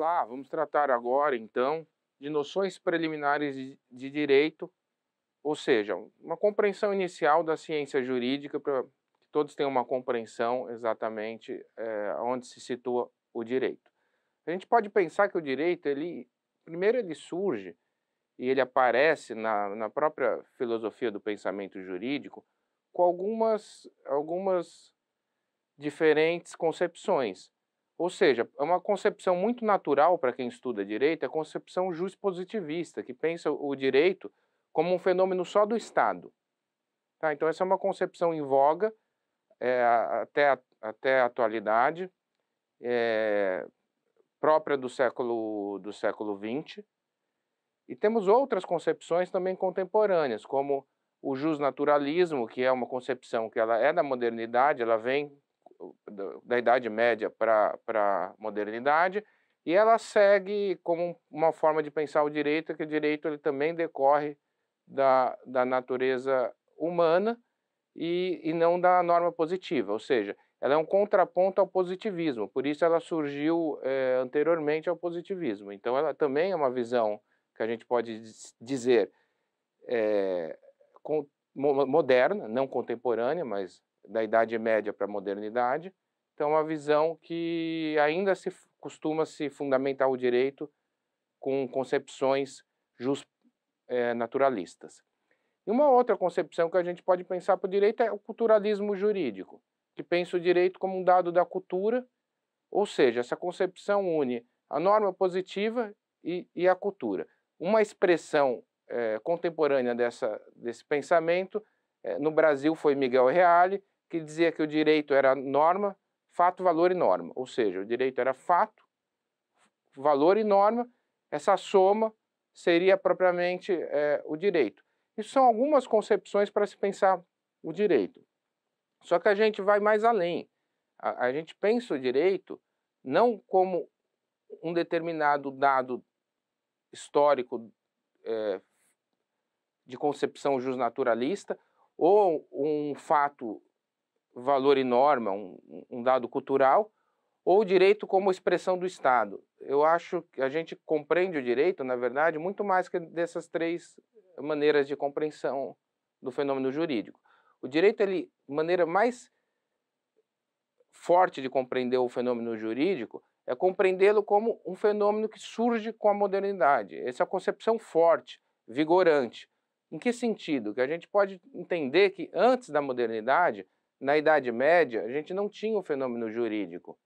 lá, vamos tratar agora então de noções preliminares de direito, ou seja, uma compreensão inicial da ciência jurídica para que todos tenham uma compreensão exatamente é, onde se situa o direito. A gente pode pensar que o direito, ele, primeiro ele surge e ele aparece na, na própria filosofia do pensamento jurídico com algumas, algumas diferentes concepções. Ou seja, é uma concepção muito natural para quem estuda direito, é a concepção positivista que pensa o direito como um fenômeno só do Estado. Tá? Então, essa é uma concepção em voga é, até, até a atualidade, é, própria do século, do século XX. E temos outras concepções também contemporâneas, como o jus naturalismo, que é uma concepção que ela é da modernidade, ela vem da Idade Média para a modernidade, e ela segue como uma forma de pensar o direito, que o direito ele também decorre da, da natureza humana e, e não da norma positiva, ou seja, ela é um contraponto ao positivismo, por isso ela surgiu é, anteriormente ao positivismo. Então, ela também é uma visão que a gente pode dizer é, eh, com, moderna, não contemporânea, mas da Idade Média para a modernidade, então, uma visão que ainda se costuma se fundamentar o direito com concepções just, é, eh, naturalistas. E uma outra concepção que a gente pode pensar para o direito é o culturalismo jurídico, que pensa o direito como um dado da cultura, ou seja, essa concepção une a norma positiva e, e a cultura. Uma expressão é, contemporânea dessa, desse pensamento, é, no Brasil foi Miguel Reale, que dizia que o direito era norma, fato, valor e norma. Ou seja, o direito era fato, valor e norma, essa soma seria propriamente é, o direito. Isso são algumas concepções para se pensar o direito. Só que a gente vai mais além. A, a gente pensa o direito não como um determinado dado histórico é, de concepção justnaturalista ou um fato valor e norma, é um, um dado cultural, ou o direito como expressão do Estado. Eu acho que a gente compreende o direito, na verdade, muito mais que dessas três maneiras de compreensão do fenômeno jurídico. O direito, ele, maneira mais forte de compreender o fenômeno jurídico é compreendê-lo como um fenômeno que surge com a modernidade. Essa é a concepção forte, vigorante. Em que sentido? Que a gente pode entender que antes da modernidade, na Idade Média, a gente não tinha o fenômeno jurídico.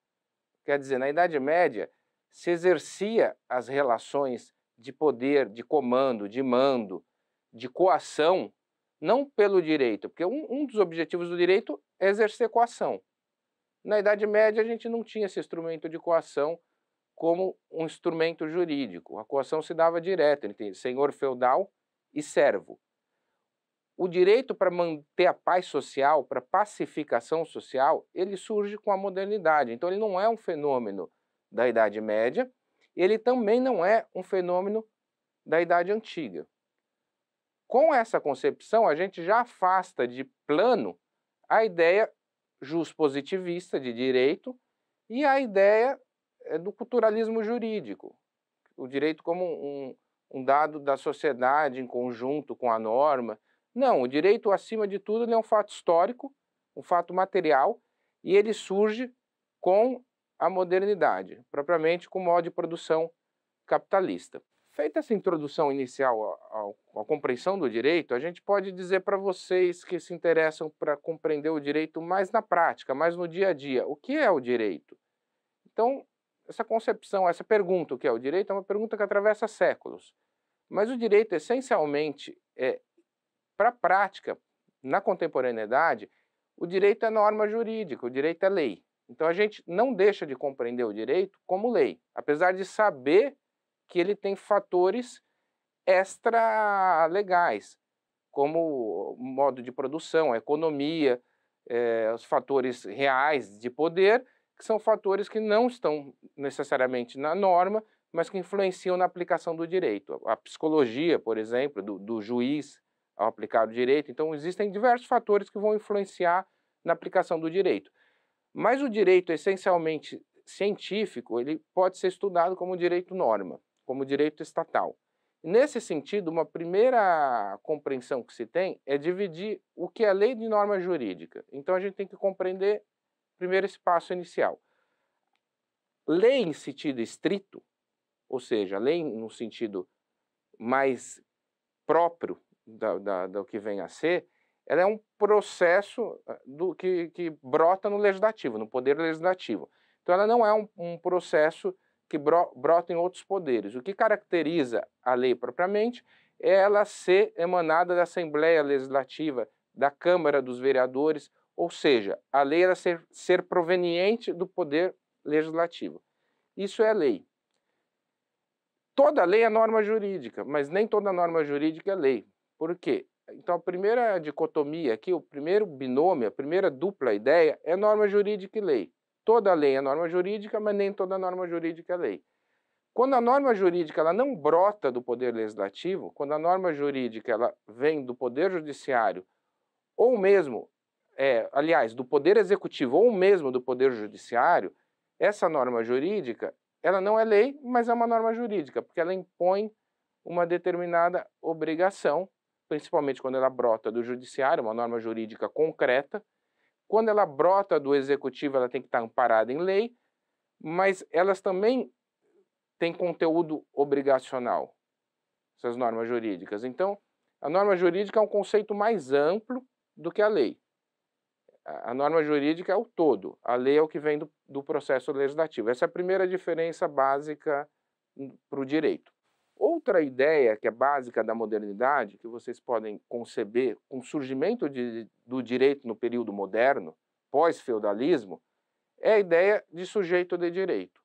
Quer dizer, na Idade Média, se exercia as relações de poder, de comando, de mando, de coação, não pelo direito, porque um, um dos objetivos do direito é exercer coação. Na Idade Média, a gente não tinha esse instrumento de coação como um instrumento jurídico. A coação se dava direta, ele tem senhor feudal e servo. O direito para manter a paz social, para pacificação social, ele surge com a modernidade. Então ele não é um fenômeno da Idade Média, ele também não é um fenômeno da Idade Antiga. Com essa concepção, a gente já afasta de plano a ideia juspositivista de direito e a ideia eh, do culturalismo jurídico, o direito como um, um dado da sociedade em conjunto com a norma. Não, o direito, acima de tudo, é um fato histórico, um fato material, e ele surge com a modernidade, propriamente com o modo de produção capitalista. Feita essa introdução inicial à, à, à compreensão do direito, a gente pode dizer para vocês que se interessam para compreender o direito mais na prática, mais no dia a dia, o que é o direito? Então, essa concepção, essa pergunta, o que é o direito, é uma pergunta que atravessa séculos. Mas o direito, essencialmente, é para a prática, na contemporaneidade, o direito é norma jurídica, o direito é lei. Então a gente não deixa de compreender o direito como lei, apesar de saber que ele tem fatores extra legais, como modo de produção, a economia, eh, os fatores reais de poder, que são fatores que não estão necessariamente na norma, mas que influenciam na aplicação do direito. A psicologia, por exemplo, do, do juiz, ao aplicar o direito. Então, existem diversos fatores que vão influenciar na aplicação do direito. Mas o direito essencialmente científico, ele pode ser estudado como direito norma, como direito estatal. Nesse sentido, uma primeira compreensão que se tem é dividir o que é lei de norma jurídica. Então, a gente tem que compreender primeiro esse passo inicial. Lei em sentido estrito, ou seja, lei no sentido mais próprio da, da, do que vem a ser, ela é um processo ah, do que, que brota no legislativo, no poder legislativo. Então, ela não é um, um processo que bro, brota em outros poderes. O que caracteriza a lei propriamente é ela ser emanada da Assembleia Legislativa, da Câmara dos Vereadores, ou seja, a lei era ser, ser proveniente do poder legislativo. Isso é lei. Toda lei é norma jurídica, mas nem toda norma jurídica é lei. Por quê? Então, a primeira dicotomia aqui, o primeiro binômio, a primeira dupla ideia é norma jurídica e lei. Toda lei é norma jurídica, mas nem toda norma jurídica é lei. Quando a norma jurídica ela não brota do poder legislativo, quando a norma jurídica ela vem do poder judiciário ou mesmo, é, aliás, do poder executivo ou mesmo do poder judiciário, essa norma jurídica ela não é lei, mas é uma norma jurídica, porque ela impõe uma determinada obrigação principalmente quando ela brota do judiciário, uma norma jurídica concreta. Quando ela brota do executivo, ela tem que estar amparada em lei, mas elas também têm conteúdo obrigacional, essas normas jurídicas. Então, a norma jurídica é um conceito mais amplo do que a lei. A norma jurídica é o todo, a lei é o que vem do, do processo legislativo. Essa é a primeira diferença básica hum, para o direito. Outra ideia que é básica da modernidade, que vocês podem conceber com o surgimento de, do direito no período moderno, pós-feudalismo, é a ideia de sujeito de direito.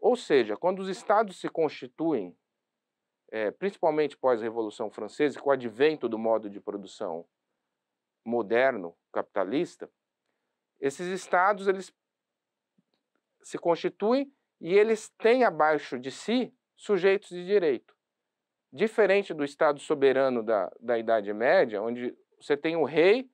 Ou seja, quando os estados se constituem, é, principalmente pós-Revolução Francesa, com o advento do modo de produção moderno, capitalista, esses estados eles se constituem e eles têm abaixo de si sujeitos de direito. Diferente do Estado soberano da, da Idade Média, onde você tem o rei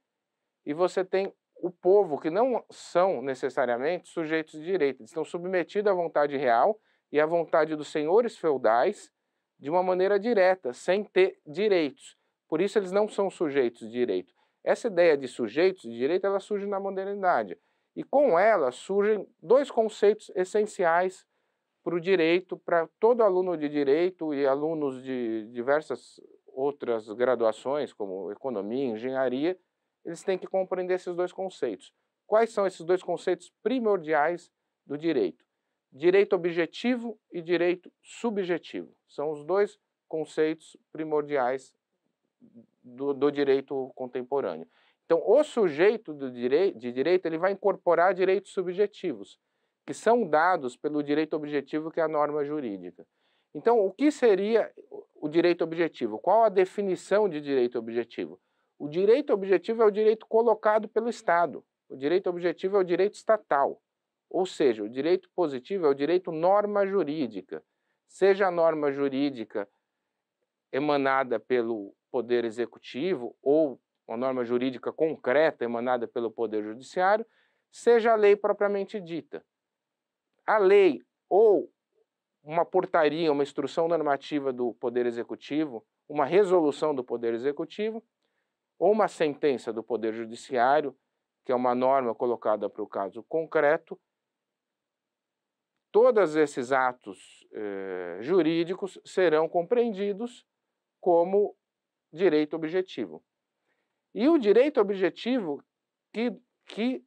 e você tem o povo, que não são necessariamente sujeitos de direito, eles estão submetidos à vontade real e à vontade dos senhores feudais de uma maneira direta, sem ter direitos. Por isso eles não são sujeitos de direito. Essa ideia de sujeitos de direito, ela surge na modernidade. E com ela surgem dois conceitos essenciais para o direito, para todo aluno de direito e alunos de diversas outras graduações, como economia, engenharia, eles têm que compreender esses dois conceitos. Quais são esses dois conceitos primordiais do direito? Direito objetivo e direito subjetivo. São os dois conceitos primordiais do, do direito contemporâneo. Então, o sujeito do direi de direito ele vai incorporar direitos subjetivos que são dados pelo direito objetivo, que é a norma jurídica. Então, o que seria o direito objetivo? Qual a definição de direito objetivo? O direito objetivo é o direito colocado pelo Estado. O direito objetivo é o direito estatal. Ou seja, o direito positivo é o direito norma jurídica. Seja a norma jurídica emanada pelo Poder Executivo ou uma norma jurídica concreta emanada pelo Poder Judiciário, seja a lei propriamente dita a lei ou uma portaria, uma instrução normativa do Poder Executivo, uma resolução do Poder Executivo ou uma sentença do Poder Judiciário, que é uma norma colocada para o caso concreto, todos esses atos eh, jurídicos serão compreendidos como direito objetivo. E o direito objetivo que, que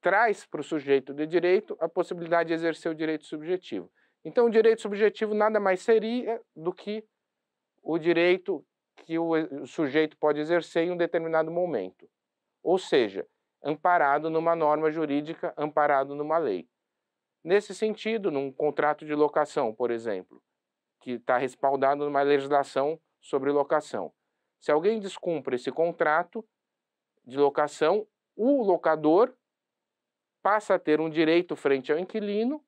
traz para o sujeito de direito a possibilidade de exercer o direito subjetivo. Então, o direito subjetivo nada mais seria do que o direito que o sujeito pode exercer em um determinado momento. Ou seja, amparado numa norma jurídica, amparado numa lei. Nesse sentido, num contrato de locação, por exemplo, que está respaldado numa legislação sobre locação. Se alguém descumpre esse contrato de locação, o locador passa a ter um direito frente ao inquilino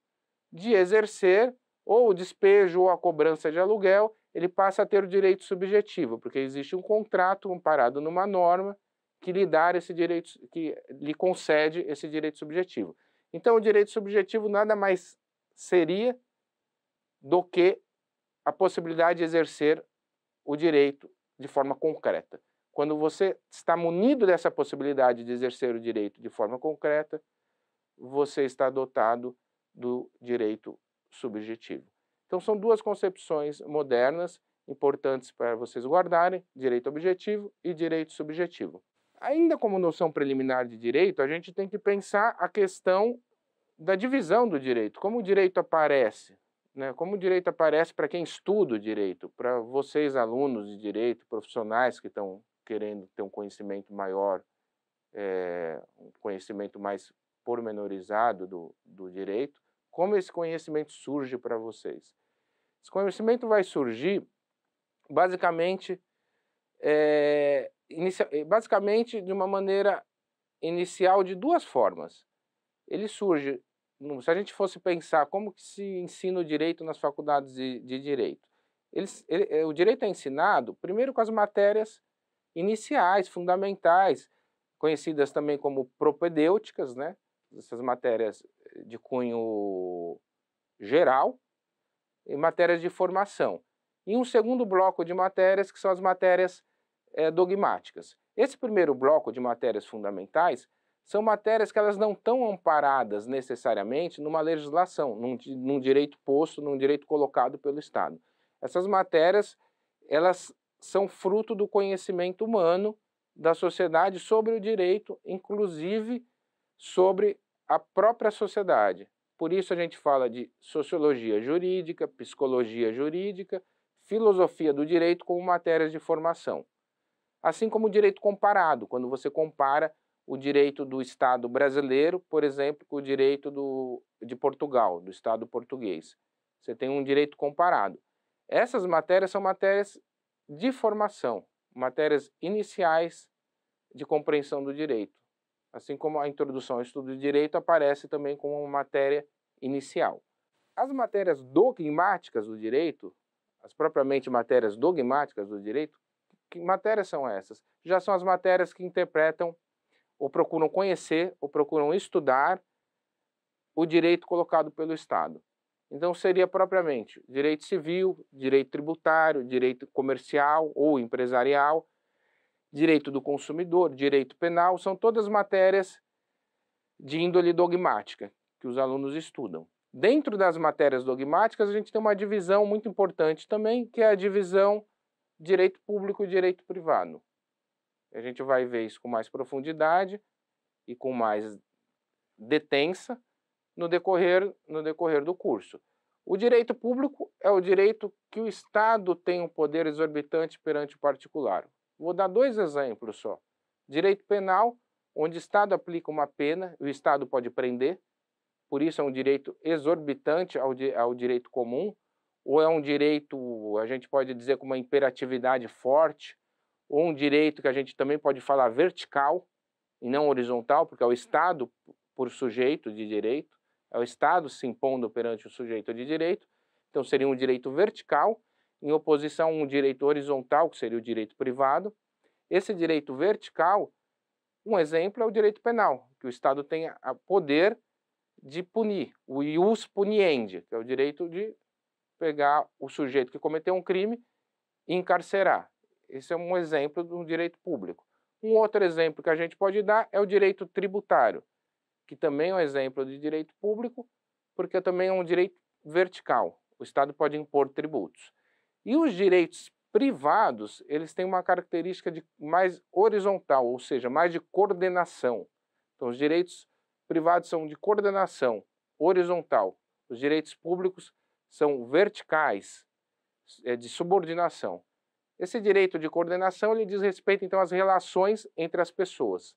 de exercer ou o despejo ou a cobrança de aluguel, ele passa a ter o direito subjetivo, porque existe um contrato amparado numa norma que lhe dá esse direito, que lhe concede esse direito subjetivo. Então, o direito subjetivo nada mais seria do que a possibilidade de exercer o direito de forma concreta. Quando você está munido dessa possibilidade de exercer o direito de forma concreta, você está dotado do direito subjetivo. Então, são duas concepções modernas importantes para vocês guardarem: direito objetivo e direito subjetivo. Ainda como noção preliminar de direito, a gente tem que pensar a questão da divisão do direito, como o direito aparece, né? como o direito aparece para quem estuda o direito, para vocês, alunos de direito, profissionais que estão querendo ter um conhecimento maior, é, um conhecimento mais pormenorizado do, do direito, como esse conhecimento surge para vocês. Esse conhecimento vai surgir basicamente, é, inicia, eh, basicamente de uma maneira inicial de duas formas. Ele surge, se a gente fosse pensar como que se ensina o direito nas faculdades de, de direito, ele, ele, eh, o direito é ensinado primeiro com as matérias iniciais, fundamentais, conhecidas também como propedêuticas, né? essas matérias de cunho geral e matérias de formação. E um segundo bloco de matérias, que são as matérias é, dogmáticas. Esse primeiro bloco de matérias fundamentais são matérias que elas não estão amparadas necessariamente numa legislação, num, num direito posto, num direito colocado pelo Estado. Essas matérias, elas são fruto do conhecimento humano da sociedade sobre o direito, inclusive sobre a própria sociedade. Por isso a gente fala de sociologia jurídica, psicologia jurídica, filosofia do direito como matérias de formação. Assim como o direito comparado, quando você compara o direito do Estado brasileiro, por exemplo, com o direito do, de Portugal, do Estado português. Você tem um direito comparado. Essas matérias são matérias de formação, matérias iniciais de compreensão do direito assim como a introdução ao estudo de direito aparece também como uma matéria inicial. As matérias dogmáticas do direito, as propriamente matérias dogmáticas do direito, que matérias são essas? Já são as matérias que interpretam ou procuram conhecer ou procuram estudar o direito colocado pelo Estado. Então seria propriamente direito civil, direito tributário, direito comercial ou empresarial, direito do consumidor, direito penal, são todas matérias de índole dogmática que os alunos estudam. Dentro das matérias dogmáticas, a gente tem uma divisão muito importante também, que é a divisão direito público e direito privado. A gente vai ver isso com mais profundidade e com mais detença no decorrer, no decorrer do curso. O direito público é o direito que o Estado tem um poder exorbitante perante o particular. Vou dar dois exemplos só. Direito penal, onde o Estado aplica uma pena, o Estado pode prender, por isso é um direito exorbitante ao, ao direito comum, ou é um direito, a gente pode dizer, com uma imperatividade forte, ou um direito que a gente também pode falar vertical e não horizontal, porque é o Estado por sujeito de direito, é o Estado se impondo perante o sujeito de direito, então seria um direito vertical em oposição a um direito horizontal, que seria o direito privado. Esse direito vertical, um exemplo é o direito penal, que o Estado tem a poder de punir, o ius puniendi, que é o direito de pegar o sujeito que cometeu um crime e encarcerar. Esse é um exemplo de um direito público. Um outro exemplo que a gente pode dar é o direito tributário, que também é um exemplo de direito público, porque também é um direito vertical. O Estado pode impor tributos. E os direitos privados, eles têm uma característica de mais horizontal, ou seja, mais de coordenação. Então, os direitos privados são de coordenação horizontal. Os direitos públicos são verticais, é de subordinação. Esse direito de coordenação ele diz respeito então às relações entre as pessoas,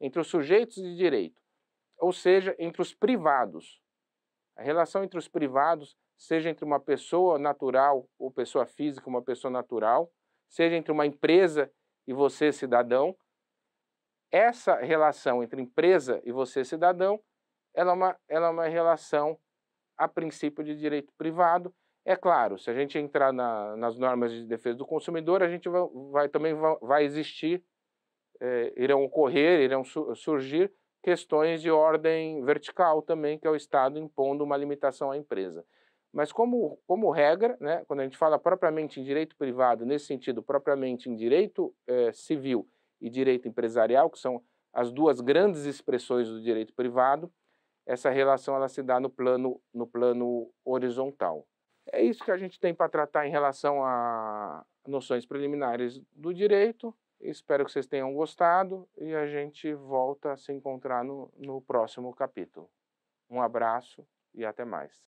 entre os sujeitos de direito, ou seja, entre os privados. A relação entre os privados seja entre uma pessoa natural ou pessoa física, uma pessoa natural, seja entre uma empresa e você cidadão, essa relação entre empresa e você cidadão, ela é uma, ela é uma relação a princípio de direito privado. É claro, se a gente entrar na, nas normas de defesa do consumidor, a gente vai, vai também vai existir, é, irão ocorrer, irão su surgir questões de ordem vertical também, que é o Estado impondo uma limitação à empresa. Mas como, como regra, né, quando a gente fala propriamente em direito privado, nesse sentido, propriamente em direito eh, civil e direito empresarial, que são as duas grandes expressões do direito privado, essa relação ela se dá no plano, no plano horizontal. É isso que a gente tem para tratar em relação a noções preliminares do direito. Espero que vocês tenham gostado e a gente volta a se encontrar no, no próximo capítulo. Um abraço e até mais.